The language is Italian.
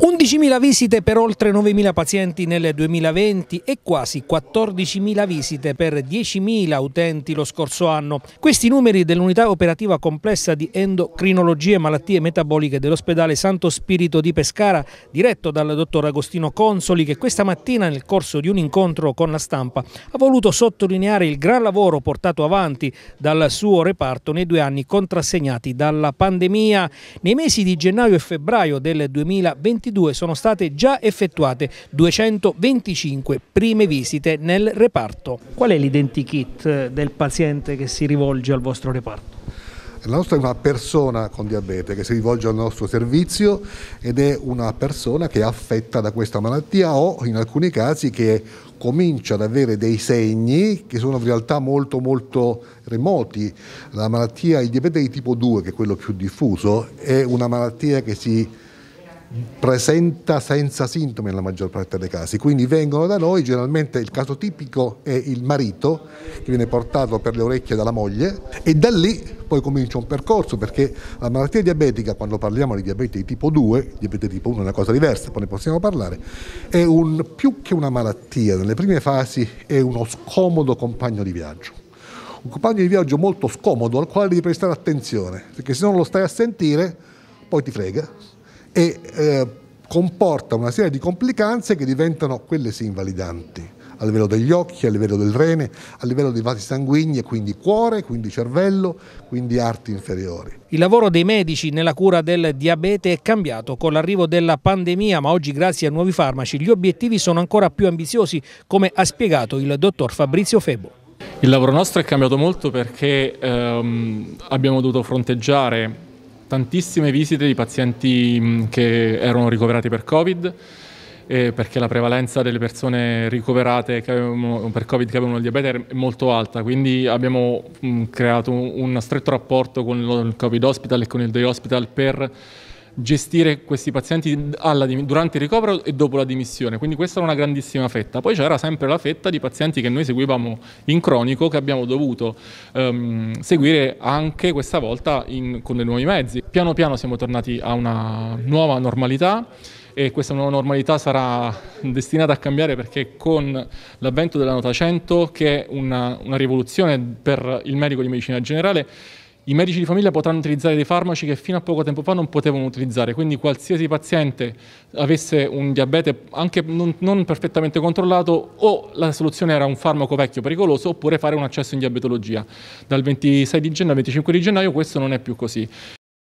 11.000 visite per oltre 9.000 pazienti nel 2020 e quasi 14.000 visite per 10.000 utenti lo scorso anno. Questi numeri dell'unità operativa complessa di endocrinologie e malattie metaboliche dell'ospedale Santo Spirito di Pescara, diretto dal dottor Agostino Consoli, che questa mattina nel corso di un incontro con la stampa ha voluto sottolineare il gran lavoro portato avanti dal suo reparto nei due anni contrassegnati dalla pandemia. Nei mesi di gennaio e febbraio del 2020 2022 sono state già effettuate 225 prime visite nel reparto. Qual è l'identikit eh, del paziente che si rivolge al vostro reparto? La nostra è una persona con diabete che si rivolge al nostro servizio ed è una persona che è affetta da questa malattia o in alcuni casi che comincia ad avere dei segni che sono in realtà molto molto remoti. La malattia, il diabete di tipo 2, che è quello più diffuso, è una malattia che si presenta senza sintomi nella maggior parte dei casi, quindi vengono da noi, generalmente il caso tipico è il marito che viene portato per le orecchie dalla moglie e da lì poi comincia un percorso perché la malattia diabetica, quando parliamo di diabete di tipo 2, diabete tipo 1 è una cosa diversa, poi ne possiamo parlare, è un, più che una malattia, nelle prime fasi è uno scomodo compagno di viaggio un compagno di viaggio molto scomodo al quale devi prestare attenzione, perché se non lo stai a sentire poi ti frega e eh, comporta una serie di complicanze che diventano quelle sì invalidanti a livello degli occhi, a livello del rene, a livello dei vasi sanguigni e quindi cuore, quindi cervello, quindi arti inferiori. Il lavoro dei medici nella cura del diabete è cambiato con l'arrivo della pandemia, ma oggi grazie a nuovi farmaci gli obiettivi sono ancora più ambiziosi, come ha spiegato il dottor Fabrizio Febo. Il lavoro nostro è cambiato molto perché ehm, abbiamo dovuto fronteggiare tantissime visite di pazienti mm, che erano ricoverati per Covid, eh, perché la prevalenza delle persone ricoverate avevano, per Covid che avevano il diabete è molto alta, quindi abbiamo mh, mm, creato un, un, stretto rapporto con il Covid Hospital e con il Day Hospital per gestire questi pazienti alla, durante il ricovero e dopo la dimissione, quindi questa era una grandissima fetta. Poi c'era sempre la fetta di pazienti che noi seguivamo in cronico, che abbiamo dovuto ehm, seguire anche questa volta in, con dei nuovi mezzi. Piano piano siamo tornati a una nuova normalità e questa nuova normalità sarà destinata a cambiare perché con l'avvento della nota 100, che è una, una rivoluzione per il medico di medicina generale, i medici di famiglia potranno utilizzare dei farmaci che fino a poco tempo fa non potevano utilizzare, quindi qualsiasi paziente avesse un diabete anche non, non perfettamente controllato o la soluzione era un farmaco vecchio pericoloso oppure fare un accesso in diabetologia. Dal 26 di gennaio al 25 di gennaio questo non è più così.